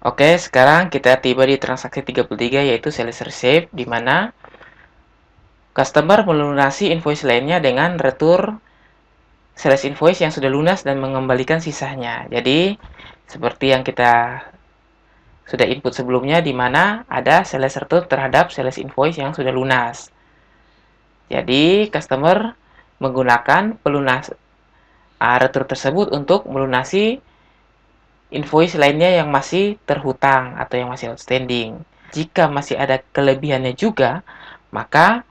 Oke, sekarang kita tiba di transaksi 33 yaitu sales receipt di mana customer melunasi invoice lainnya dengan retur sales invoice yang sudah lunas dan mengembalikan sisanya. Jadi, seperti yang kita sudah input sebelumnya di mana ada sales retur terhadap sales invoice yang sudah lunas. Jadi, customer menggunakan pelunas uh, retur tersebut untuk melunasi invoice lainnya yang masih terhutang atau yang masih outstanding. Jika masih ada kelebihannya juga, maka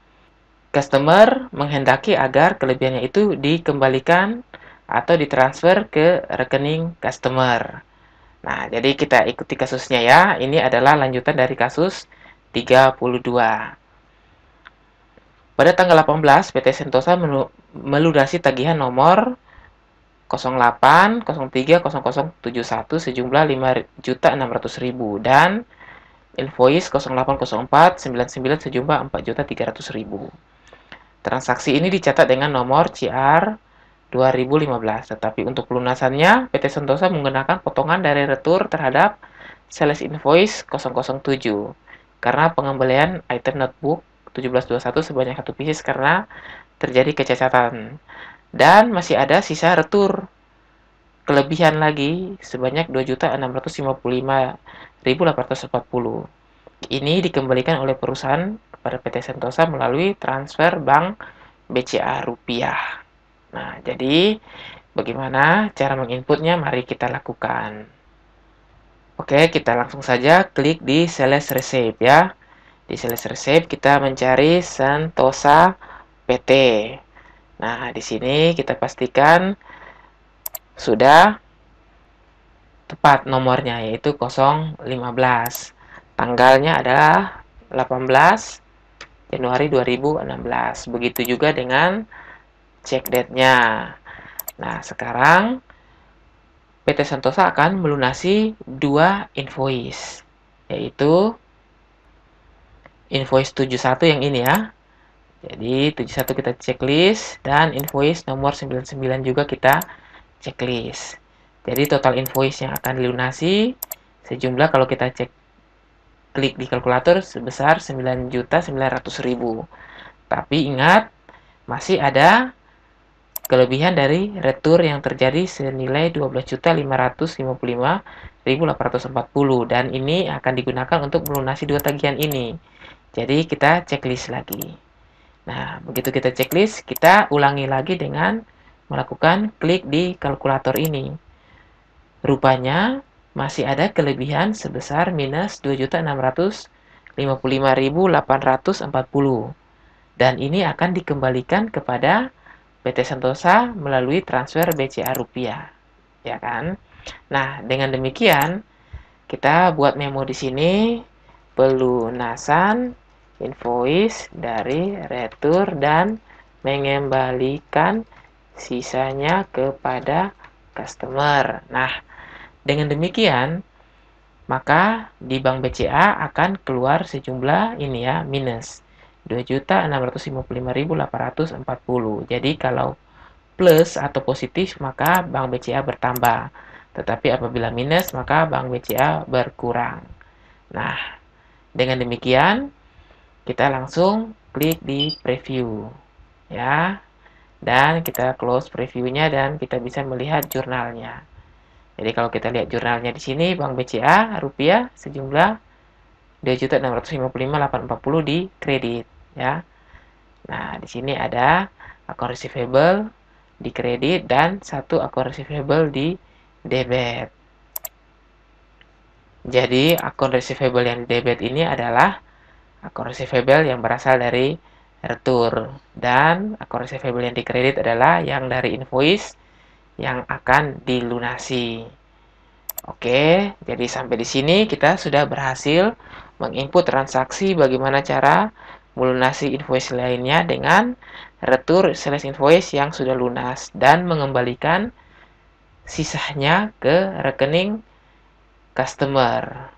customer menghendaki agar kelebihannya itu dikembalikan atau ditransfer ke rekening customer. Nah, jadi kita ikuti kasusnya ya. Ini adalah lanjutan dari kasus 32. Pada tanggal 18, PT Sentosa meludasi tagihan nomor 08030071 sejumlah 5.600.000 dan invoice 0804 99 sejumlah 4.300.000. Transaksi ini dicatat dengan nomor CR 2015, tetapi untuk pelunasannya PT Sentosa menggunakan potongan dari retur terhadap sales invoice 007 karena pengembalian item notebook 1721 sebanyak satu pieces karena terjadi kecacatan. Dan masih ada sisa retur. Kelebihan lagi sebanyak 2.655.840. Ini dikembalikan oleh perusahaan kepada PT Sentosa melalui transfer bank BCA rupiah. Nah, jadi bagaimana cara menginputnya? Mari kita lakukan. Oke, kita langsung saja klik di Sales Receipt ya. Di Sales Receipt kita mencari Sentosa PT. Nah, di sini kita pastikan sudah tepat nomornya yaitu 015. Tanggalnya adalah 18 Januari 2016. Begitu juga dengan check date-nya. Nah, sekarang PT Santosa akan melunasi dua invoice yaitu invoice 71 yang ini ya jadi 71 kita checklist dan invoice nomor 99 juga kita checklist. Jadi total invoice yang akan dilunasi sejumlah kalau kita cek klik di kalkulator sebesar 9.900.000. Tapi ingat masih ada kelebihan dari retur yang terjadi senilai 12.555.840 dan ini akan digunakan untuk melunasi dua tagihan ini. Jadi kita checklist lagi. Nah, begitu kita checklist, kita ulangi lagi dengan melakukan klik di kalkulator ini. Rupanya masih ada kelebihan sebesar minus 2.655.840 dan ini akan dikembalikan kepada PT Sentosa melalui transfer BCA rupiah, ya kan? Nah, dengan demikian kita buat memo di sini pelunasan invoice dari retur dan mengembalikan sisanya kepada customer. Nah, dengan demikian maka di bank BCA akan keluar sejumlah ini ya minus 2.655.840. Jadi kalau plus atau positif maka bank BCA bertambah. Tetapi apabila minus maka bank BCA berkurang. Nah, dengan demikian kita langsung klik di preview ya dan kita close previewnya dan kita bisa melihat jurnalnya jadi kalau kita lihat jurnalnya di sini Bank BCA rupiah sejumlah 2.655.840 di kredit ya nah di sini ada akun receivable di kredit dan satu akun receivable di debit jadi akun receivable yang di debit ini adalah akurasi receivable yang berasal dari retur dan akurasi receivable yang dikredit adalah yang dari invoice yang akan dilunasi. Oke, jadi sampai di sini kita sudah berhasil menginput transaksi bagaimana cara melunasi invoice lainnya dengan retur sales invoice yang sudah lunas dan mengembalikan sisanya ke rekening customer.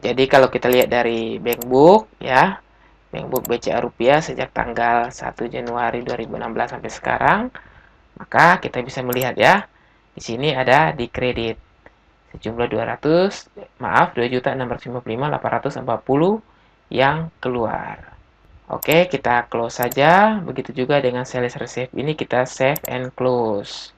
Jadi kalau kita lihat dari bankbook ya, bankbook BCA rupiah sejak tanggal 1 Januari 2016 sampai sekarang, maka kita bisa melihat ya, di sini ada di kredit sejumlah 200, maaf 2.655.840 yang keluar. Oke, kita close saja. Begitu juga dengan sales receive ini kita save and close.